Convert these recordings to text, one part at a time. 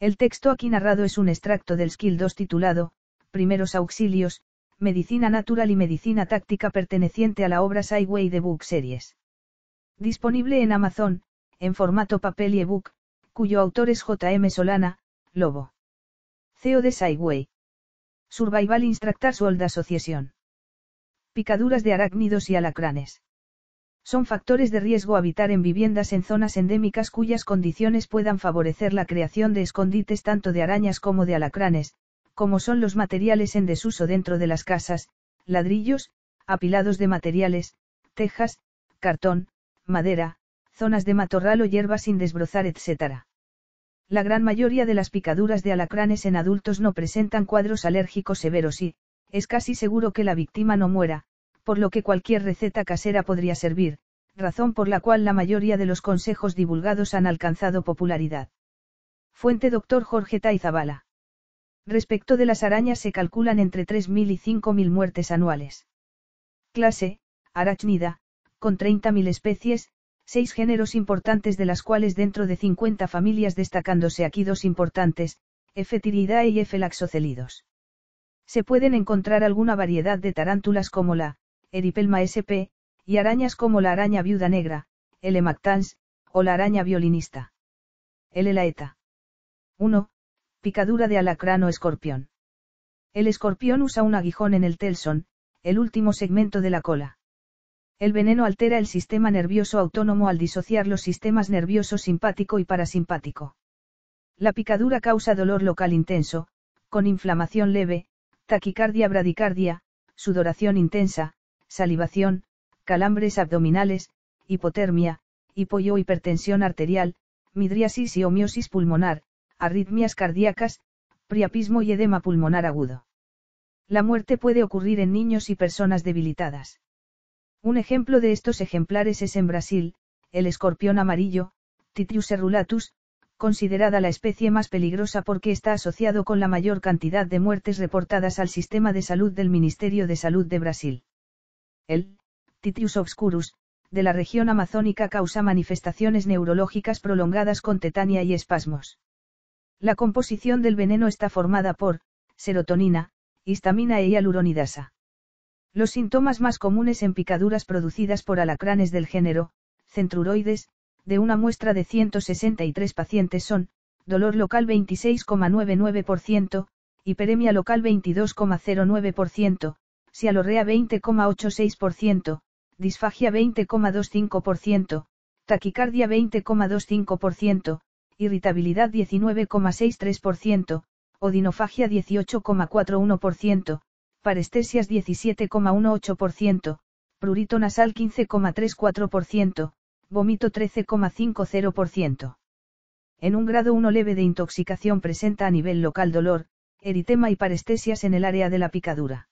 El texto aquí narrado es un extracto del Skill 2 titulado, Primeros Auxilios, Medicina Natural y Medicina Táctica perteneciente a la obra Sideway de Book Series. Disponible en Amazon, en formato papel y ebook, cuyo autor es J.M. Solana, Lobo. CEO de Sideway. Survival Instructors World Association. Picaduras de arácnidos y alacranes. Son factores de riesgo habitar en viviendas en zonas endémicas cuyas condiciones puedan favorecer la creación de escondites tanto de arañas como de alacranes, como son los materiales en desuso dentro de las casas, ladrillos, apilados de materiales, tejas, cartón, madera, zonas de matorral o hierba sin desbrozar, etc. La gran mayoría de las picaduras de alacranes en adultos no presentan cuadros alérgicos severos y, es casi seguro que la víctima no muera, por lo que cualquier receta casera podría servir, razón por la cual la mayoría de los consejos divulgados han alcanzado popularidad. Fuente Dr. Jorge Taizabala. Respecto de las arañas se calculan entre 3.000 y 5.000 muertes anuales. Clase, arachnida, con 30.000 especies, seis géneros importantes de las cuales dentro de 50 familias destacándose aquí dos importantes, F. y F. laxocelidos. Se pueden encontrar alguna variedad de tarántulas como la Eripelma SP, y arañas como la araña viuda negra, L. Mactans, o la araña violinista. L. laeta. 1. Picadura de alacrán o escorpión. El escorpión usa un aguijón en el telson, el último segmento de la cola. El veneno altera el sistema nervioso autónomo al disociar los sistemas nervioso simpático y parasimpático. La picadura causa dolor local intenso, con inflamación leve, taquicardia bradicardia, sudoración intensa, salivación, calambres abdominales, hipotermia, hipoyo hipertensión arterial, midriasis y omiosis pulmonar, arritmias cardíacas, priapismo y edema pulmonar agudo. La muerte puede ocurrir en niños y personas debilitadas. Un ejemplo de estos ejemplares es en Brasil, el escorpión amarillo, Titius erulatus, considerada la especie más peligrosa porque está asociado con la mayor cantidad de muertes reportadas al sistema de salud del Ministerio de Salud de Brasil. El Titius obscurus, de la región amazónica causa manifestaciones neurológicas prolongadas con tetania y espasmos. La composición del veneno está formada por serotonina, histamina e hialuronidasa. Los síntomas más comunes en picaduras producidas por alacranes del género, centruroides, de una muestra de 163 pacientes son, dolor local 26,99%, hiperemia local 22,09%, sialorrea 20,86%, disfagia 20,25%, taquicardia 20,25%, irritabilidad 19,63%, odinofagia 18,41%, parestesias 17,18%, prurito nasal 15,34%, vómito 13,50%. En un grado 1 leve de intoxicación presenta a nivel local dolor, eritema y parestesias en el área de la picadura.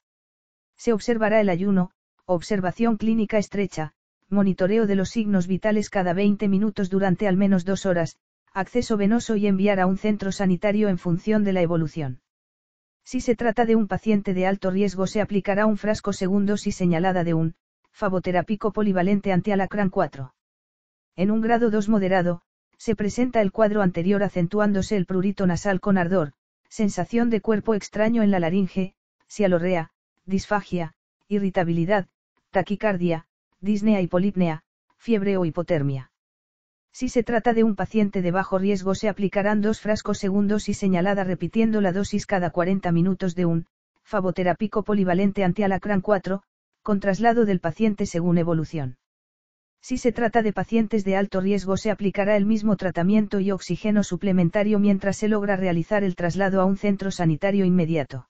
Se observará el ayuno, observación clínica estrecha, monitoreo de los signos vitales cada 20 minutos durante al menos dos horas, acceso venoso y enviar a un centro sanitario en función de la evolución. Si se trata de un paciente de alto riesgo se aplicará un frasco segundo si señalada de un faboterapico polivalente antialacrán 4. En un grado 2 moderado, se presenta el cuadro anterior acentuándose el prurito nasal con ardor, sensación de cuerpo extraño en la laringe, alorrea, disfagia, irritabilidad, taquicardia, disnea y polipnea, fiebre o hipotermia. Si se trata de un paciente de bajo riesgo se aplicarán dos frascos segundos y señalada repitiendo la dosis cada 40 minutos de un favoterapico polivalente antialacrán 4, con traslado del paciente según evolución. Si se trata de pacientes de alto riesgo se aplicará el mismo tratamiento y oxígeno suplementario mientras se logra realizar el traslado a un centro sanitario inmediato.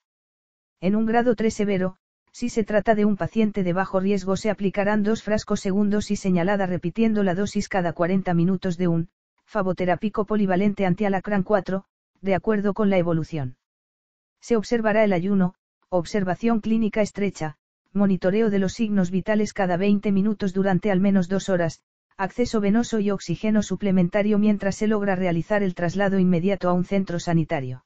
En un grado 3 severo, si se trata de un paciente de bajo riesgo se aplicarán dos frascos segundos y señalada repitiendo la dosis cada 40 minutos de un favoterapico polivalente antialacrán 4, de acuerdo con la evolución. Se observará el ayuno, observación clínica estrecha, monitoreo de los signos vitales cada 20 minutos durante al menos dos horas, acceso venoso y oxígeno suplementario mientras se logra realizar el traslado inmediato a un centro sanitario.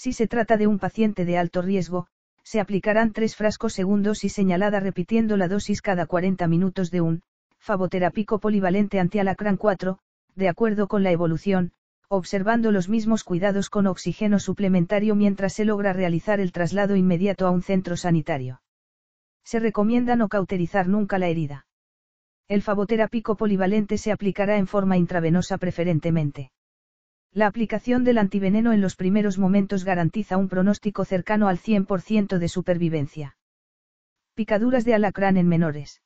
Si se trata de un paciente de alto riesgo, se aplicarán tres frascos segundos y señalada repitiendo la dosis cada 40 minutos de un faboterapico polivalente antialacrán 4, de acuerdo con la evolución, observando los mismos cuidados con oxígeno suplementario mientras se logra realizar el traslado inmediato a un centro sanitario. Se recomienda no cauterizar nunca la herida. El favoterapico polivalente se aplicará en forma intravenosa preferentemente. La aplicación del antiveneno en los primeros momentos garantiza un pronóstico cercano al 100% de supervivencia. Picaduras de alacrán en menores.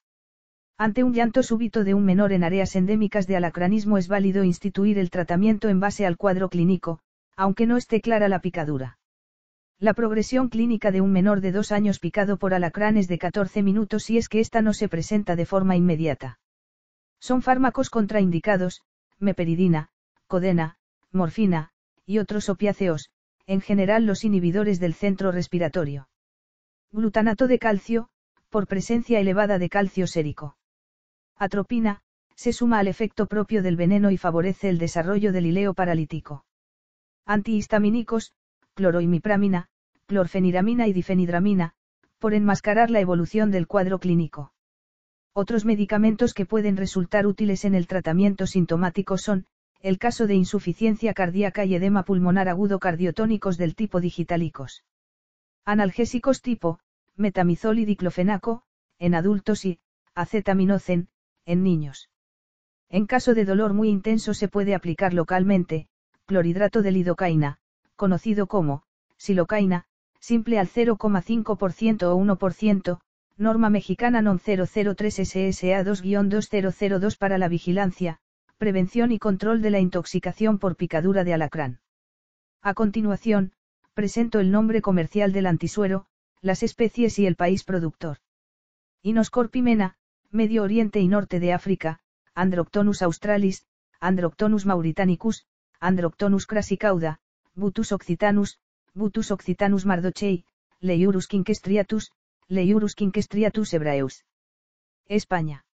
Ante un llanto súbito de un menor en áreas endémicas de alacranismo es válido instituir el tratamiento en base al cuadro clínico, aunque no esté clara la picadura. La progresión clínica de un menor de dos años picado por alacrán es de 14 minutos si es que ésta no se presenta de forma inmediata. Son fármacos contraindicados, meperidina, codena, morfina, y otros opiáceos, en general los inhibidores del centro respiratorio. Glutanato de calcio, por presencia elevada de calcio sérico. Atropina, se suma al efecto propio del veneno y favorece el desarrollo del hileo paralítico. Antihistamínicos, cloroimipramina, clorfeniramina y difenidramina, por enmascarar la evolución del cuadro clínico. Otros medicamentos que pueden resultar útiles en el tratamiento sintomático son, el caso de insuficiencia cardíaca y edema pulmonar agudo cardiotónicos del tipo digitalicos. Analgésicos tipo, metamizol y diclofenaco, en adultos y, acetaminocen, en niños. En caso de dolor muy intenso se puede aplicar localmente, clorhidrato de lidocaína, conocido como, silocaina, simple al 0,5% o 1%, norma mexicana non 003 SSA 2 2002 para la vigilancia, prevención y control de la intoxicación por picadura de alacrán. A continuación, presento el nombre comercial del antisuero, las especies y el país productor. Inoscorpimena, Medio Oriente y Norte de África, Androctonus australis, Androctonus mauritanicus, Androctonus crassicauda, Butus occitanus, Butus occitanus mardochei, Leiurus quinquestriatus, Leiurus quinquestriatus hebraeus. España.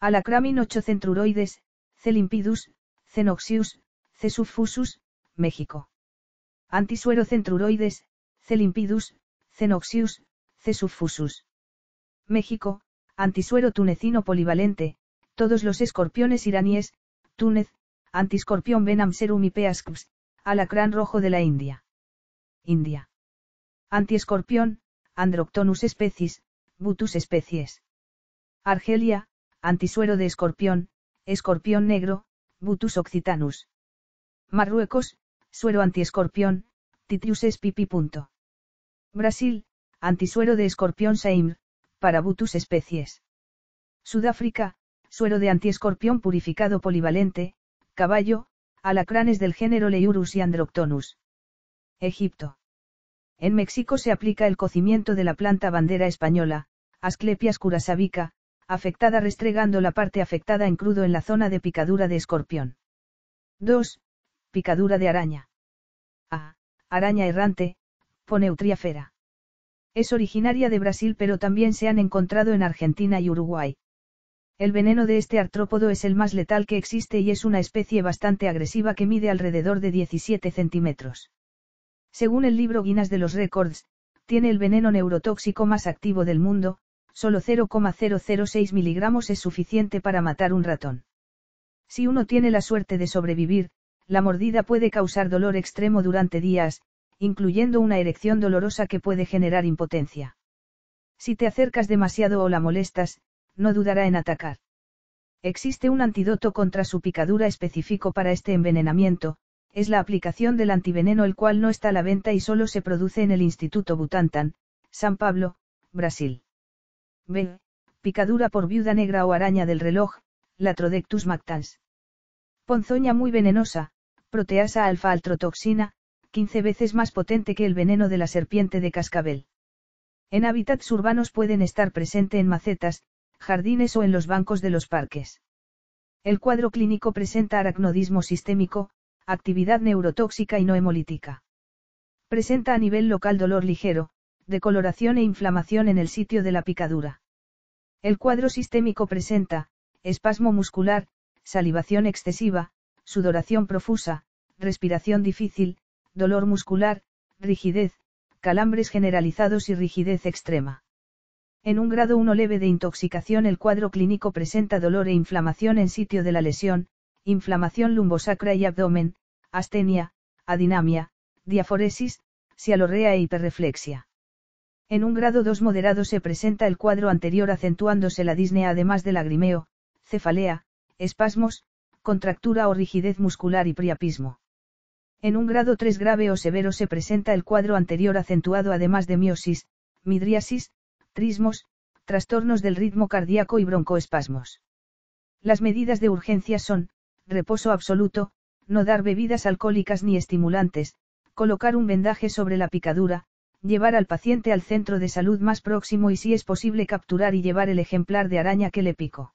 Alacramin 8 centruroides, Celimpidus, Cenoxius, Cesufusus, México. Antisuero centruroides, Celimpidus, Cenoxius, Cesufusus. México, antisuero tunecino polivalente, todos los escorpiones iraníes, Túnez, antiscorpión Venom serum alacrán rojo de la India. India. Antiescorpión, Androctonus species, Butus especies. Argelia, antisuero de escorpión, escorpión negro, Butus occitanus. Marruecos, suero antiescorpión, Titius espipi. Brasil, antisuero de escorpión saim, para Butus especies. Sudáfrica, suero de antiescorpión purificado polivalente, caballo, alacranes del género Leurus y Androctonus. Egipto. En México se aplica el cocimiento de la planta bandera española, Asclepias curasavica, afectada restregando la parte afectada en crudo en la zona de picadura de escorpión. 2. Picadura de araña. A. Araña errante, Poneutria Es originaria de Brasil pero también se han encontrado en Argentina y Uruguay. El veneno de este artrópodo es el más letal que existe y es una especie bastante agresiva que mide alrededor de 17 centímetros. Según el libro Guinness de los Records, tiene el veneno neurotóxico más activo del mundo, solo 0,006 miligramos es suficiente para matar un ratón. Si uno tiene la suerte de sobrevivir, la mordida puede causar dolor extremo durante días, incluyendo una erección dolorosa que puede generar impotencia. Si te acercas demasiado o la molestas, no dudará en atacar. Existe un antídoto contra su picadura específico para este envenenamiento, es la aplicación del antiveneno el cual no está a la venta y solo se produce en el Instituto Butantan, San Pablo, Brasil. B. Picadura por viuda negra o araña del reloj, Latrodectus mactans. Ponzoña muy venenosa, proteasa alfa-altrotoxina, 15 veces más potente que el veneno de la serpiente de cascabel. En hábitats urbanos pueden estar presente en macetas, jardines o en los bancos de los parques. El cuadro clínico presenta aracnodismo sistémico, actividad neurotóxica y no hemolítica. Presenta a nivel local dolor ligero, decoloración e inflamación en el sitio de la picadura. El cuadro sistémico presenta, espasmo muscular, salivación excesiva, sudoración profusa, respiración difícil, dolor muscular, rigidez, calambres generalizados y rigidez extrema. En un grado 1 leve de intoxicación el cuadro clínico presenta dolor e inflamación en sitio de la lesión, inflamación lumbosacra y abdomen, astenia, adinamia, diaforesis, sialorrea e hiperreflexia. En un grado 2 moderado se presenta el cuadro anterior acentuándose la disnea además de lagrimeo, cefalea, espasmos, contractura o rigidez muscular y priapismo. En un grado 3 grave o severo se presenta el cuadro anterior acentuado además de miosis, midriasis, trismos, trastornos del ritmo cardíaco y broncoespasmos. Las medidas de urgencia son, reposo absoluto, no dar bebidas alcohólicas ni estimulantes, colocar un vendaje sobre la picadura, llevar al paciente al centro de salud más próximo y si es posible capturar y llevar el ejemplar de araña que le picó.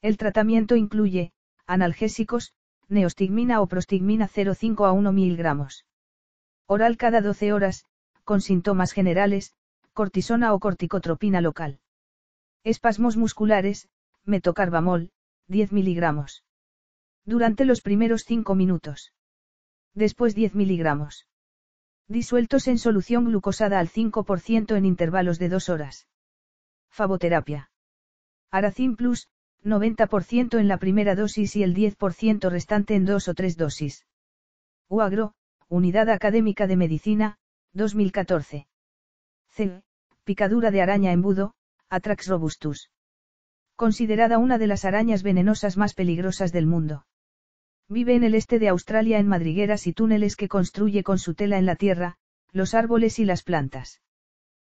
El tratamiento incluye, analgésicos, neostigmina o prostigmina 0,5 a 1 gramos. Oral cada 12 horas, con síntomas generales, cortisona o corticotropina local. Espasmos musculares, metocarbamol, 10 miligramos. Durante los primeros 5 minutos. Después 10 miligramos. Disueltos en solución glucosada al 5% en intervalos de dos horas. Favoterapia. Aracin Plus, 90% en la primera dosis y el 10% restante en dos o tres dosis. UAGRO, Unidad Académica de Medicina, 2014. C. Picadura de araña embudo, Atrax robustus. Considerada una de las arañas venenosas más peligrosas del mundo. Vive en el este de Australia en madrigueras y túneles que construye con su tela en la tierra, los árboles y las plantas.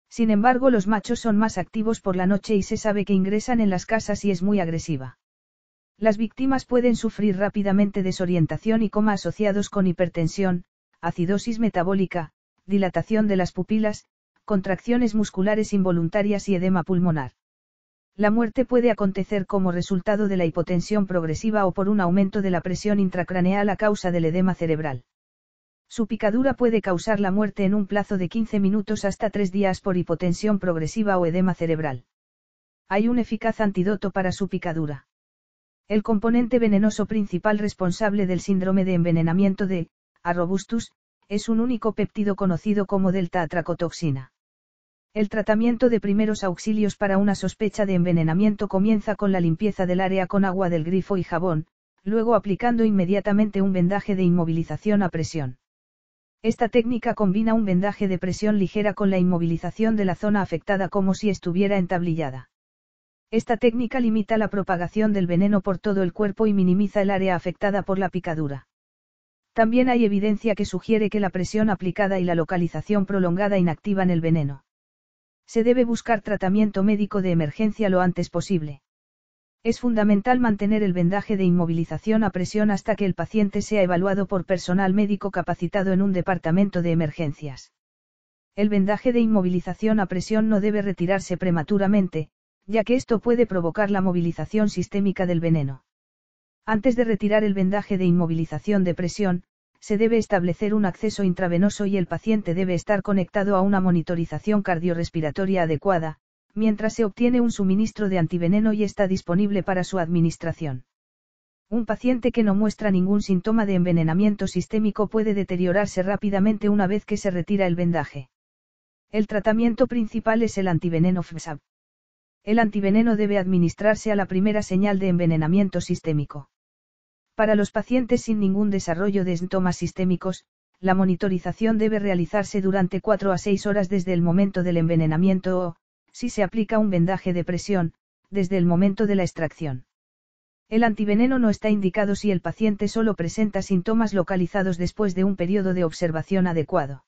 Sin embargo, los machos son más activos por la noche y se sabe que ingresan en las casas y es muy agresiva. Las víctimas pueden sufrir rápidamente desorientación y coma asociados con hipertensión, acidosis metabólica, dilatación de las pupilas, contracciones musculares involuntarias y edema pulmonar. La muerte puede acontecer como resultado de la hipotensión progresiva o por un aumento de la presión intracraneal a causa del edema cerebral. Su picadura puede causar la muerte en un plazo de 15 minutos hasta 3 días por hipotensión progresiva o edema cerebral. Hay un eficaz antídoto para su picadura. El componente venenoso principal responsable del síndrome de envenenamiento de a robustus, es un único péptido conocido como delta-atracotoxina. El tratamiento de primeros auxilios para una sospecha de envenenamiento comienza con la limpieza del área con agua del grifo y jabón, luego aplicando inmediatamente un vendaje de inmovilización a presión. Esta técnica combina un vendaje de presión ligera con la inmovilización de la zona afectada como si estuviera entablillada. Esta técnica limita la propagación del veneno por todo el cuerpo y minimiza el área afectada por la picadura. También hay evidencia que sugiere que la presión aplicada y la localización prolongada inactivan el veneno se debe buscar tratamiento médico de emergencia lo antes posible. Es fundamental mantener el vendaje de inmovilización a presión hasta que el paciente sea evaluado por personal médico capacitado en un departamento de emergencias. El vendaje de inmovilización a presión no debe retirarse prematuramente, ya que esto puede provocar la movilización sistémica del veneno. Antes de retirar el vendaje de inmovilización de presión, se debe establecer un acceso intravenoso y el paciente debe estar conectado a una monitorización cardiorrespiratoria adecuada, mientras se obtiene un suministro de antiveneno y está disponible para su administración. Un paciente que no muestra ningún síntoma de envenenamiento sistémico puede deteriorarse rápidamente una vez que se retira el vendaje. El tratamiento principal es el antiveneno FSAP. El antiveneno debe administrarse a la primera señal de envenenamiento sistémico. Para los pacientes sin ningún desarrollo de síntomas sistémicos, la monitorización debe realizarse durante 4 a 6 horas desde el momento del envenenamiento o, si se aplica un vendaje de presión, desde el momento de la extracción. El antiveneno no está indicado si el paciente solo presenta síntomas localizados después de un periodo de observación adecuado.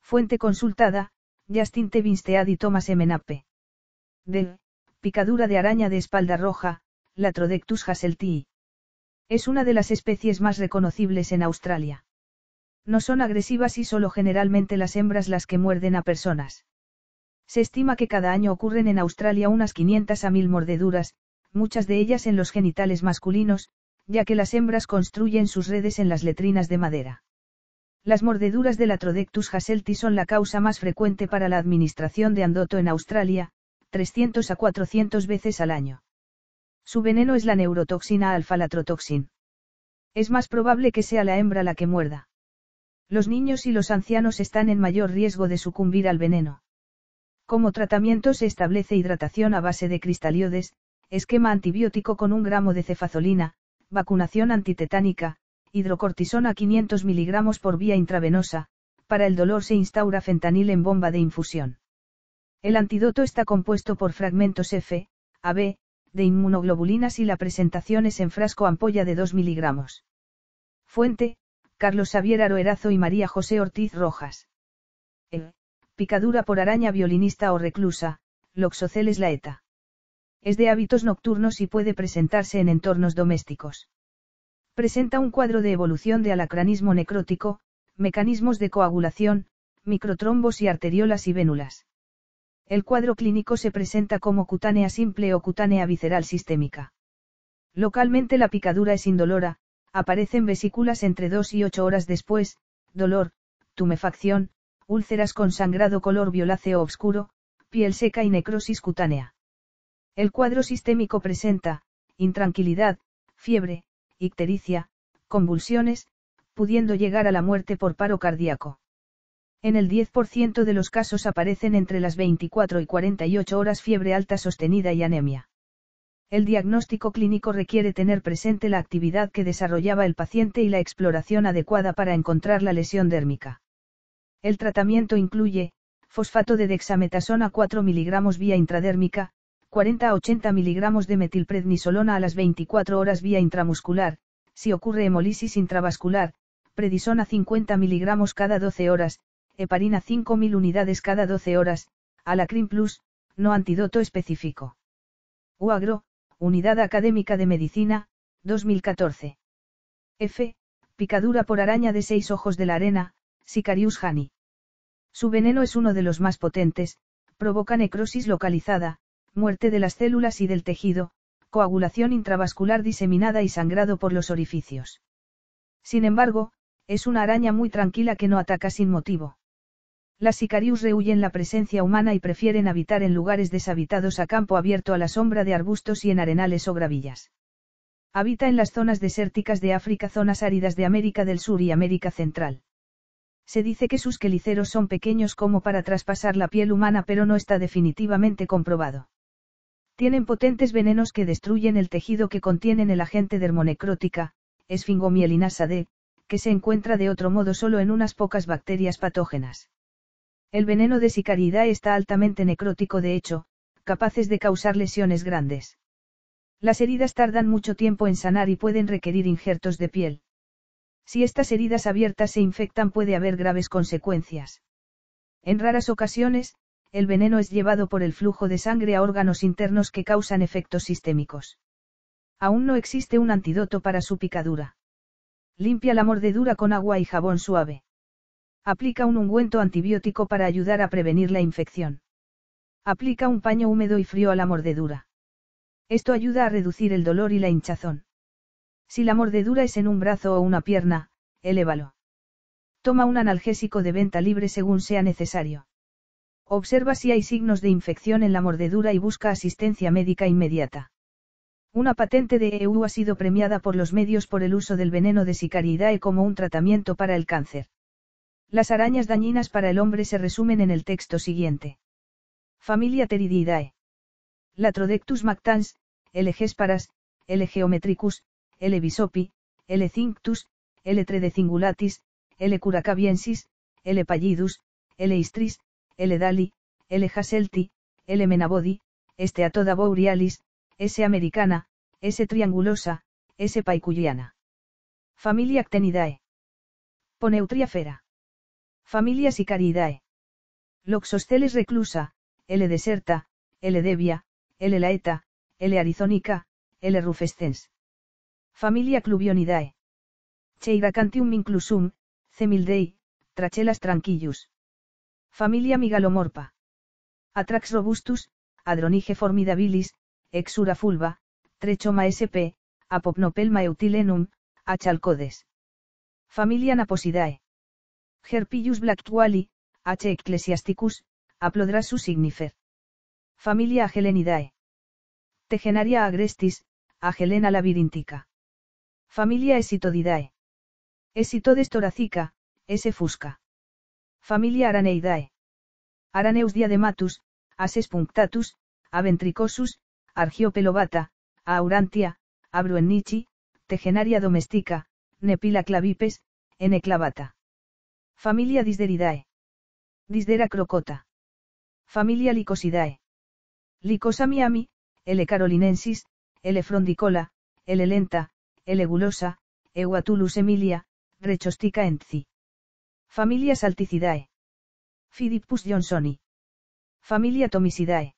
Fuente consultada, Justin Tevinstead y Thomas Menape. D. Picadura de araña de espalda roja, Latrodectus hasselti. Es una de las especies más reconocibles en Australia. No son agresivas y solo generalmente las hembras las que muerden a personas. Se estima que cada año ocurren en Australia unas 500 a 1000 mordeduras, muchas de ellas en los genitales masculinos, ya que las hembras construyen sus redes en las letrinas de madera. Las mordeduras del Atrodectus Trodectus haselti son la causa más frecuente para la administración de andoto en Australia, 300 a 400 veces al año. Su veneno es la neurotoxina alfa-latrotoxin. Es más probable que sea la hembra la que muerda. Los niños y los ancianos están en mayor riesgo de sucumbir al veneno. Como tratamiento se establece hidratación a base de cristaliodes, esquema antibiótico con un gramo de cefazolina, vacunación antitetánica, hidrocortisona 500 miligramos por vía intravenosa, para el dolor se instaura fentanil en bomba de infusión. El antídoto está compuesto por fragmentos F, AB, de inmunoglobulinas y la presentación es en frasco ampolla de 2 miligramos. Fuente, Carlos Xavier Aroerazo y María José Ortiz Rojas. E, picadura por araña violinista o reclusa, Loxoceles laeta. Es de hábitos nocturnos y puede presentarse en entornos domésticos. Presenta un cuadro de evolución de alacranismo necrótico, mecanismos de coagulación, microtrombos y arteriolas y vénulas. El cuadro clínico se presenta como cutánea simple o cutánea visceral sistémica. Localmente la picadura es indolora, aparecen vesículas entre 2 y 8 horas después, dolor, tumefacción, úlceras con sangrado color violáceo oscuro, piel seca y necrosis cutánea. El cuadro sistémico presenta, intranquilidad, fiebre, ictericia, convulsiones, pudiendo llegar a la muerte por paro cardíaco. En el 10% de los casos aparecen entre las 24 y 48 horas fiebre alta sostenida y anemia. El diagnóstico clínico requiere tener presente la actividad que desarrollaba el paciente y la exploración adecuada para encontrar la lesión dérmica. El tratamiento incluye, fosfato de dexametasona 4 mg vía intradérmica, 40 a 80 mg de metilprednisolona a las 24 horas vía intramuscular, si ocurre hemolisis intravascular, predisona 50 mg cada 12 horas, heparina 5.000 unidades cada 12 horas, alacrim plus, no antídoto específico. UAGRO, Unidad Académica de Medicina, 2014. F. Picadura por araña de seis ojos de la arena, Sicarius hani. Su veneno es uno de los más potentes, provoca necrosis localizada, muerte de las células y del tejido, coagulación intravascular diseminada y sangrado por los orificios. Sin embargo, es una araña muy tranquila que no ataca sin motivo. Las sicarius rehuyen la presencia humana y prefieren habitar en lugares deshabitados a campo abierto a la sombra de arbustos y en arenales o gravillas. Habita en las zonas desérticas de África, zonas áridas de América del Sur y América Central. Se dice que sus queliceros son pequeños como para traspasar la piel humana pero no está definitivamente comprobado. Tienen potentes venenos que destruyen el tejido que contienen el agente dermonecrótica, esfingomielinasa D, que se encuentra de otro modo solo en unas pocas bacterias patógenas. El veneno de Sicaridae está altamente necrótico de hecho, capaces de causar lesiones grandes. Las heridas tardan mucho tiempo en sanar y pueden requerir injertos de piel. Si estas heridas abiertas se infectan puede haber graves consecuencias. En raras ocasiones, el veneno es llevado por el flujo de sangre a órganos internos que causan efectos sistémicos. Aún no existe un antídoto para su picadura. Limpia la mordedura con agua y jabón suave. Aplica un ungüento antibiótico para ayudar a prevenir la infección. Aplica un paño húmedo y frío a la mordedura. Esto ayuda a reducir el dolor y la hinchazón. Si la mordedura es en un brazo o una pierna, elévalo. Toma un analgésico de venta libre según sea necesario. Observa si hay signos de infección en la mordedura y busca asistencia médica inmediata. Una patente de EU ha sido premiada por los medios por el uso del veneno de Sicariidae como un tratamiento para el cáncer. Las arañas dañinas para el hombre se resumen en el texto siguiente. Familia Terididae. Latrodectus mactans, L. gesparas, L. geometricus, L. bisopi, L. cinctus, L. tredecingulatis, L. curacaviensis, L. pallidus, L. istris, L. dali, L. haselti, L. menabodi, Esteatoda borealis, S. americana, S. triangulosa, S. paiculiana. Familia Actenidae. Fera. Familia Sicariidae. Loxosteles reclusa, L. deserta, L. devia, L. laeta, L. Arizónica, L. Rufescens. Familia Clubionidae. Cheiracantium inclusum, Cemildei, Trachelas tranquillus. Familia Migalomorpa. Atrax robustus, Adronige formidabilis, Exura fulva, Trechoma sp, Apopnopelma eutilenum, Achalcodes. Familia Naposidae. Gerpillus blactuali, H. Ecclesiasticus, Aplodrasus signifer. Familia Agelenidae. Tegenaria agrestis, Agelena labirintica. Familia Esitodidae. Esitodes toracica, S. fusca. Familia Araneidae. Araneus diadematus, Ases punctatus, Aventricosus, Argiopelobata, Aurantia, Abruennichi, Tegenaria domestica, Nepila clavipes, N. clavata. Familia Disderidae. Disdera crocota. Familia Lycosidae. Lycosa miami, L. carolinensis, L. frondicola, L. lenta, L. gulosa, Euatulus emilia, Rechostica entzi. Familia Salticidae. Fidippus johnsoni. Familia Tomicidae.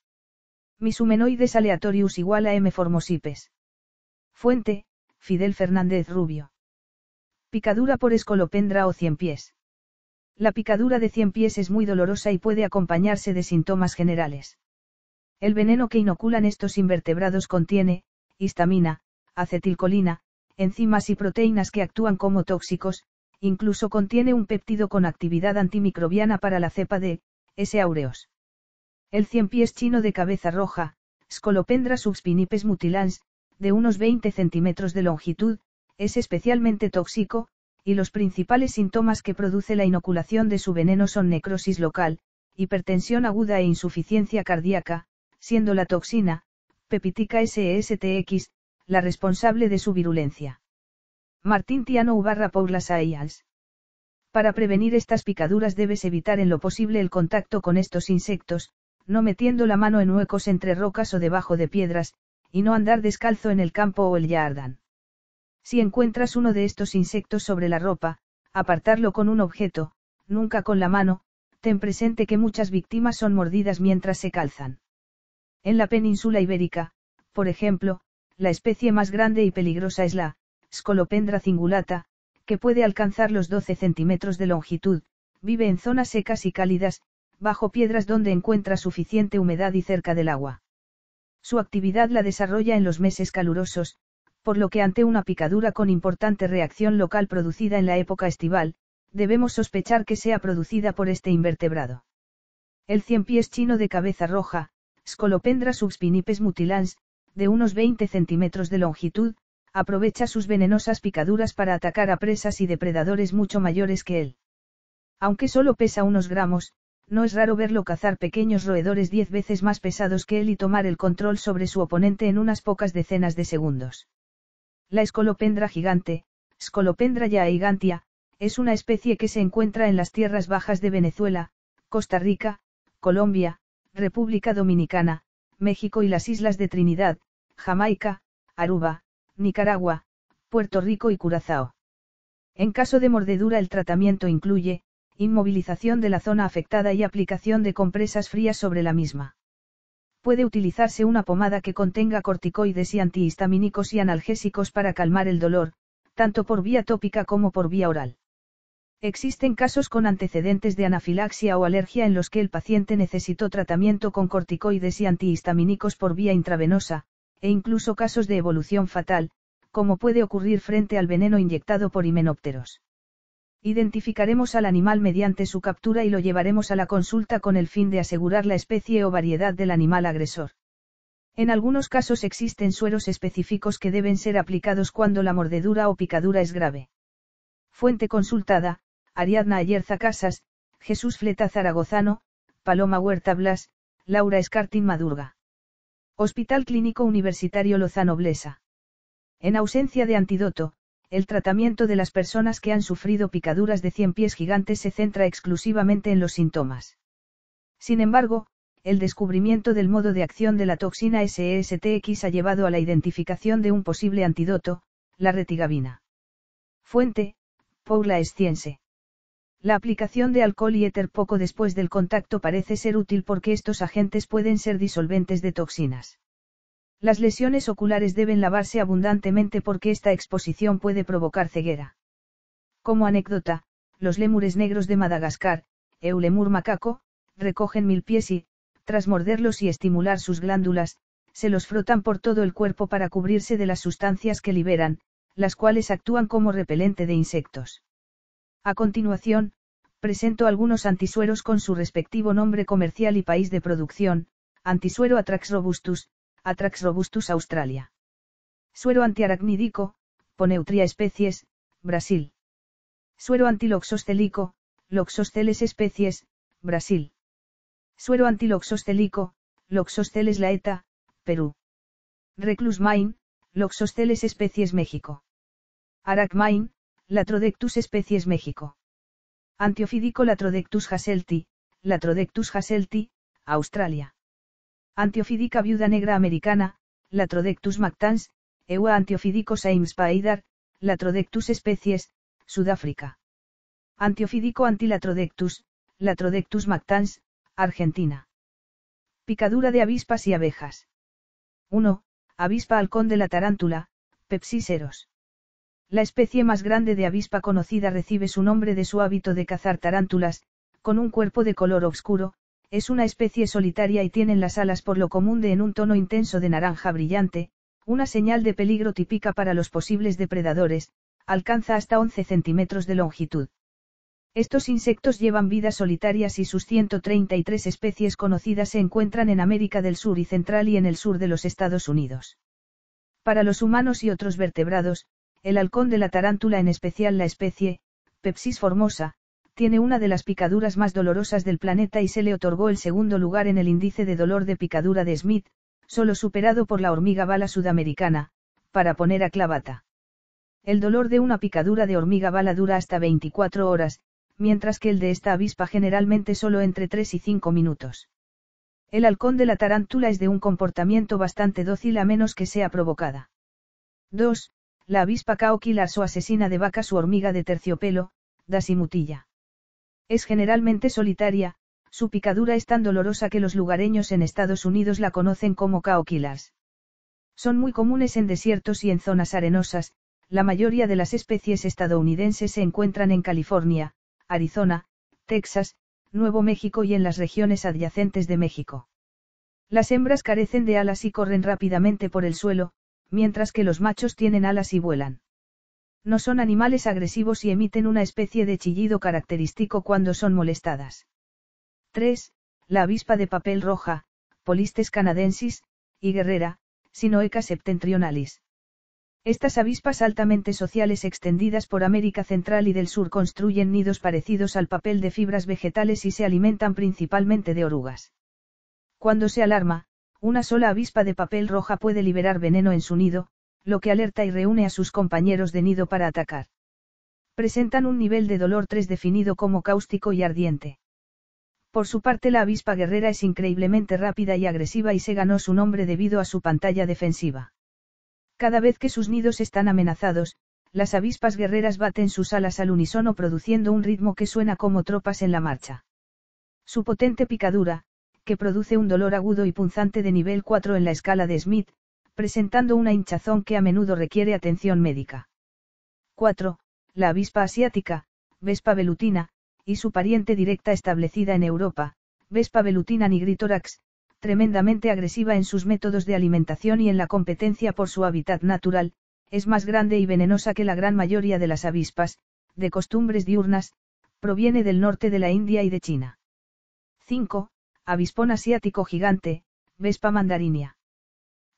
Misumenoides aleatorius igual a M. formosipes. Fuente, Fidel Fernández Rubio. Picadura por escolopendra o cien pies. La picadura de cien pies es muy dolorosa y puede acompañarse de síntomas generales. El veneno que inoculan estos invertebrados contiene, histamina, acetilcolina, enzimas y proteínas que actúan como tóxicos, incluso contiene un péptido con actividad antimicrobiana para la cepa de S. aureos. El cien pies chino de cabeza roja, Scolopendra subspinipes mutilans, de unos 20 centímetros de longitud, es especialmente tóxico, y los principales síntomas que produce la inoculación de su veneno son necrosis local, hipertensión aguda e insuficiencia cardíaca, siendo la toxina, Pepitica SSTX, e la responsable de su virulencia. Martín Tiano Ubarra Paulas Para prevenir estas picaduras debes evitar en lo posible el contacto con estos insectos, no metiendo la mano en huecos entre rocas o debajo de piedras, y no andar descalzo en el campo o el yardán. Si encuentras uno de estos insectos sobre la ropa, apartarlo con un objeto, nunca con la mano, ten presente que muchas víctimas son mordidas mientras se calzan. En la península ibérica, por ejemplo, la especie más grande y peligrosa es la Scolopendra cingulata, que puede alcanzar los 12 centímetros de longitud, vive en zonas secas y cálidas, bajo piedras donde encuentra suficiente humedad y cerca del agua. Su actividad la desarrolla en los meses calurosos, por lo que ante una picadura con importante reacción local producida en la época estival, debemos sospechar que sea producida por este invertebrado. El cien pies chino de cabeza roja, Scolopendra subspinipes mutilans, de unos 20 centímetros de longitud, aprovecha sus venenosas picaduras para atacar a presas y depredadores mucho mayores que él. Aunque solo pesa unos gramos, no es raro verlo cazar pequeños roedores diez veces más pesados que él y tomar el control sobre su oponente en unas pocas decenas de segundos. La escolopendra gigante, Scolopendra gigantia, es una especie que se encuentra en las tierras bajas de Venezuela, Costa Rica, Colombia, República Dominicana, México y las islas de Trinidad, Jamaica, Aruba, Nicaragua, Puerto Rico y Curazao. En caso de mordedura el tratamiento incluye, inmovilización de la zona afectada y aplicación de compresas frías sobre la misma. Puede utilizarse una pomada que contenga corticoides y antihistamínicos y analgésicos para calmar el dolor, tanto por vía tópica como por vía oral. Existen casos con antecedentes de anafilaxia o alergia en los que el paciente necesitó tratamiento con corticoides y antihistamínicos por vía intravenosa, e incluso casos de evolución fatal, como puede ocurrir frente al veneno inyectado por himenópteros. Identificaremos al animal mediante su captura y lo llevaremos a la consulta con el fin de asegurar la especie o variedad del animal agresor. En algunos casos existen sueros específicos que deben ser aplicados cuando la mordedura o picadura es grave. Fuente consultada, Ariadna Ayerza Casas, Jesús Fleta Zaragozano, Paloma Huerta Blas, Laura Escartín Madurga. Hospital Clínico Universitario Lozano Blesa. En ausencia de antídoto, el tratamiento de las personas que han sufrido picaduras de cien pies gigantes se centra exclusivamente en los síntomas. Sin embargo, el descubrimiento del modo de acción de la toxina SESTX ha llevado a la identificación de un posible antídoto, la retigabina. Fuente, Paula Esciense. La aplicación de alcohol y éter poco después del contacto parece ser útil porque estos agentes pueden ser disolventes de toxinas. Las lesiones oculares deben lavarse abundantemente porque esta exposición puede provocar ceguera. Como anécdota, los lémures negros de Madagascar, Eulemur macaco, recogen mil pies y, tras morderlos y estimular sus glándulas, se los frotan por todo el cuerpo para cubrirse de las sustancias que liberan, las cuales actúan como repelente de insectos. A continuación, presento algunos antisueros con su respectivo nombre comercial y país de producción, antisuero Atrax robustus, Atrax robustus Australia. Suero antiaracnídico, Poneutria especies, Brasil. Suero antiloxostelico, Loxosceles especies, Brasil. Suero antiloxostelico, Loxosceles laeta, Perú. Reclus main, Loxosceles especies México. Aracmain, Latrodectus especies México. Antiofídico Latrodectus haselti, Latrodectus haselti, Australia. Antiofídica viuda negra americana, Latrodectus mactans, Eua antiofídicos aims Latrodectus especies, Sudáfrica. Antiofídico antilatrodectus, Latrodectus mactans, Argentina. Picadura de avispas y abejas. 1. Avispa halcón de la tarántula, Pepsíceros. La especie más grande de avispa conocida recibe su nombre de su hábito de cazar tarántulas, con un cuerpo de color oscuro, es una especie solitaria y tienen las alas por lo común de en un tono intenso de naranja brillante, una señal de peligro típica para los posibles depredadores, alcanza hasta 11 centímetros de longitud. Estos insectos llevan vidas solitarias y sus 133 especies conocidas se encuentran en América del Sur y Central y en el sur de los Estados Unidos. Para los humanos y otros vertebrados, el halcón de la tarántula en especial la especie, Pepsis formosa, tiene una de las picaduras más dolorosas del planeta y se le otorgó el segundo lugar en el índice de dolor de picadura de Smith, solo superado por la hormiga bala sudamericana, para poner a clavata. El dolor de una picadura de hormiga bala dura hasta 24 horas, mientras que el de esta avispa generalmente solo entre 3 y 5 minutos. El halcón de la tarántula es de un comportamiento bastante dócil a menos que sea provocada. 2. La avispa cao su asesina de vaca su hormiga de terciopelo, dasimutilla. Es generalmente solitaria, su picadura es tan dolorosa que los lugareños en Estados Unidos la conocen como caoquilas. Son muy comunes en desiertos y en zonas arenosas, la mayoría de las especies estadounidenses se encuentran en California, Arizona, Texas, Nuevo México y en las regiones adyacentes de México. Las hembras carecen de alas y corren rápidamente por el suelo, mientras que los machos tienen alas y vuelan. No son animales agresivos y emiten una especie de chillido característico cuando son molestadas. 3. La avispa de papel roja, Polistes canadensis, y Guerrera, Sinoeca septentrionalis. Estas avispas altamente sociales extendidas por América Central y del Sur construyen nidos parecidos al papel de fibras vegetales y se alimentan principalmente de orugas. Cuando se alarma, una sola avispa de papel roja puede liberar veneno en su nido, lo que alerta y reúne a sus compañeros de nido para atacar. Presentan un nivel de dolor 3 definido como cáustico y ardiente. Por su parte la avispa guerrera es increíblemente rápida y agresiva y se ganó su nombre debido a su pantalla defensiva. Cada vez que sus nidos están amenazados, las avispas guerreras baten sus alas al unísono produciendo un ritmo que suena como tropas en la marcha. Su potente picadura, que produce un dolor agudo y punzante de nivel 4 en la escala de Smith, presentando una hinchazón que a menudo requiere atención médica. 4. La avispa asiática, Vespa velutina, y su pariente directa establecida en Europa, Vespa velutina nigritorax, tremendamente agresiva en sus métodos de alimentación y en la competencia por su hábitat natural, es más grande y venenosa que la gran mayoría de las avispas, de costumbres diurnas, proviene del norte de la India y de China. 5. Avispón asiático gigante, Vespa mandarinia.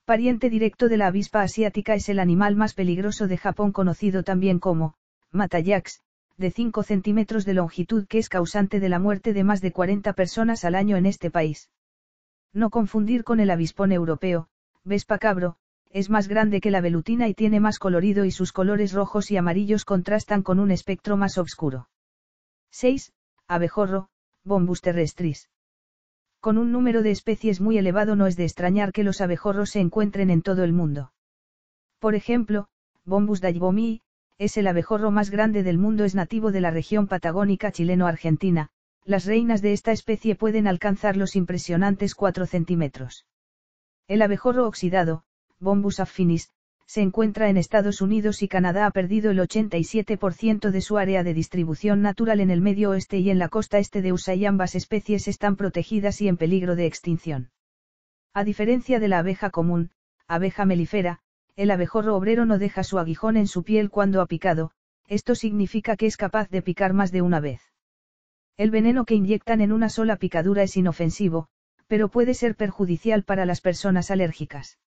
Pariente directo de la avispa asiática es el animal más peligroso de Japón conocido también como, Matayaks, de 5 centímetros de longitud que es causante de la muerte de más de 40 personas al año en este país. No confundir con el avispón europeo, Vespa cabro, es más grande que la velutina y tiene más colorido y sus colores rojos y amarillos contrastan con un espectro más oscuro. 6. Abejorro, Bombus terrestris. Con un número de especies muy elevado no es de extrañar que los abejorros se encuentren en todo el mundo. Por ejemplo, Bombus daibomi, es el abejorro más grande del mundo, es nativo de la región patagónica chileno-argentina, las reinas de esta especie pueden alcanzar los impresionantes 4 centímetros. El abejorro oxidado, Bombus affinis, se encuentra en Estados Unidos y Canadá ha perdido el 87% de su área de distribución natural en el medio oeste y en la costa este de USA y ambas especies están protegidas y en peligro de extinción. A diferencia de la abeja común, abeja melífera, el abejorro obrero no deja su aguijón en su piel cuando ha picado, esto significa que es capaz de picar más de una vez. El veneno que inyectan en una sola picadura es inofensivo, pero puede ser perjudicial para las personas alérgicas.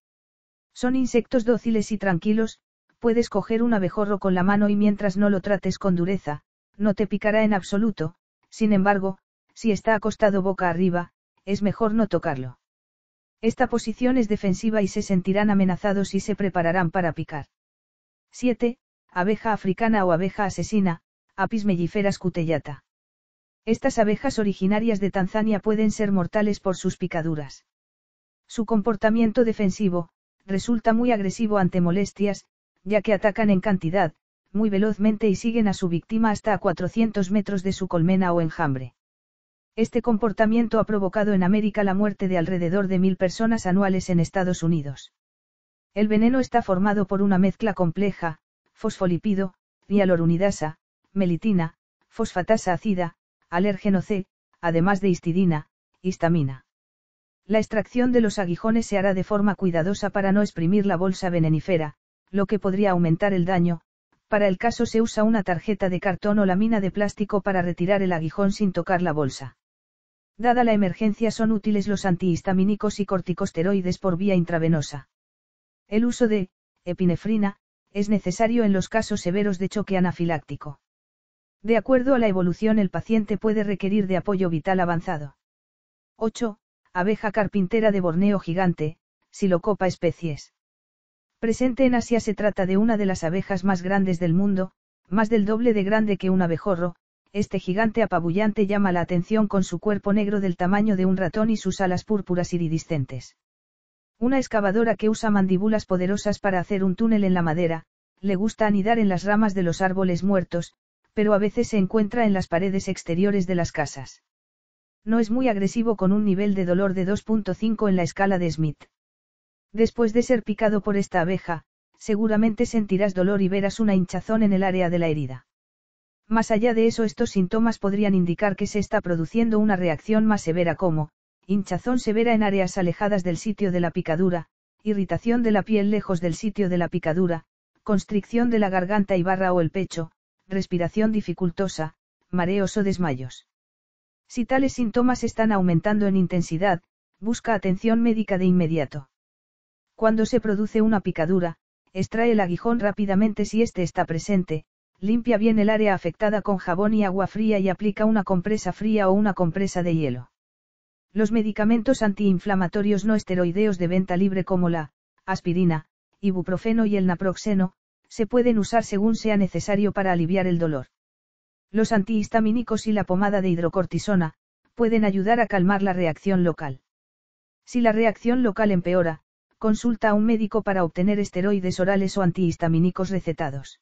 Son insectos dóciles y tranquilos, puedes coger un abejorro con la mano y mientras no lo trates con dureza, no te picará en absoluto, sin embargo, si está acostado boca arriba, es mejor no tocarlo. Esta posición es defensiva y se sentirán amenazados y se prepararán para picar. 7. Abeja africana o abeja asesina, Apis mellifera cutellata. Estas abejas originarias de Tanzania pueden ser mortales por sus picaduras. Su comportamiento defensivo, resulta muy agresivo ante molestias, ya que atacan en cantidad, muy velozmente y siguen a su víctima hasta a 400 metros de su colmena o enjambre. Este comportamiento ha provocado en América la muerte de alrededor de mil personas anuales en Estados Unidos. El veneno está formado por una mezcla compleja, fosfolipido, hialuronidasa, melitina, fosfatasa ácida, alérgeno C, además de histidina, histamina. La extracción de los aguijones se hará de forma cuidadosa para no exprimir la bolsa venenífera, lo que podría aumentar el daño, para el caso se usa una tarjeta de cartón o lámina de plástico para retirar el aguijón sin tocar la bolsa. Dada la emergencia son útiles los antihistamínicos y corticosteroides por vía intravenosa. El uso de epinefrina es necesario en los casos severos de choque anafiláctico. De acuerdo a la evolución el paciente puede requerir de apoyo vital avanzado. 8 abeja carpintera de Borneo gigante, Silocopa especies. Presente en Asia se trata de una de las abejas más grandes del mundo, más del doble de grande que un abejorro, este gigante apabullante llama la atención con su cuerpo negro del tamaño de un ratón y sus alas púrpuras iridiscentes. Una excavadora que usa mandíbulas poderosas para hacer un túnel en la madera, le gusta anidar en las ramas de los árboles muertos, pero a veces se encuentra en las paredes exteriores de las casas no es muy agresivo con un nivel de dolor de 2.5 en la escala de Smith. Después de ser picado por esta abeja, seguramente sentirás dolor y verás una hinchazón en el área de la herida. Más allá de eso, estos síntomas podrían indicar que se está produciendo una reacción más severa como, hinchazón severa en áreas alejadas del sitio de la picadura, irritación de la piel lejos del sitio de la picadura, constricción de la garganta y barra o el pecho, respiración dificultosa, mareos o desmayos. Si tales síntomas están aumentando en intensidad, busca atención médica de inmediato. Cuando se produce una picadura, extrae el aguijón rápidamente si éste está presente, limpia bien el área afectada con jabón y agua fría y aplica una compresa fría o una compresa de hielo. Los medicamentos antiinflamatorios no esteroideos de venta libre como la aspirina, ibuprofeno y el naproxeno, se pueden usar según sea necesario para aliviar el dolor. Los antihistamínicos y la pomada de hidrocortisona, pueden ayudar a calmar la reacción local. Si la reacción local empeora, consulta a un médico para obtener esteroides orales o antihistamínicos recetados.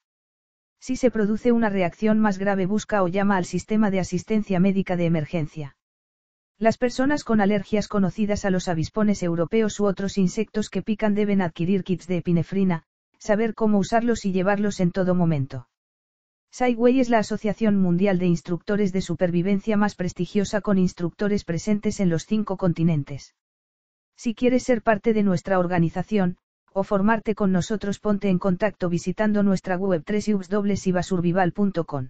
Si se produce una reacción más grave busca o llama al sistema de asistencia médica de emergencia. Las personas con alergias conocidas a los avispones europeos u otros insectos que pican deben adquirir kits de epinefrina, saber cómo usarlos y llevarlos en todo momento. Sideway es la Asociación Mundial de Instructores de Supervivencia más prestigiosa con instructores presentes en los cinco continentes. Si quieres ser parte de nuestra organización, o formarte con nosotros ponte en contacto visitando nuestra web www.survival.com.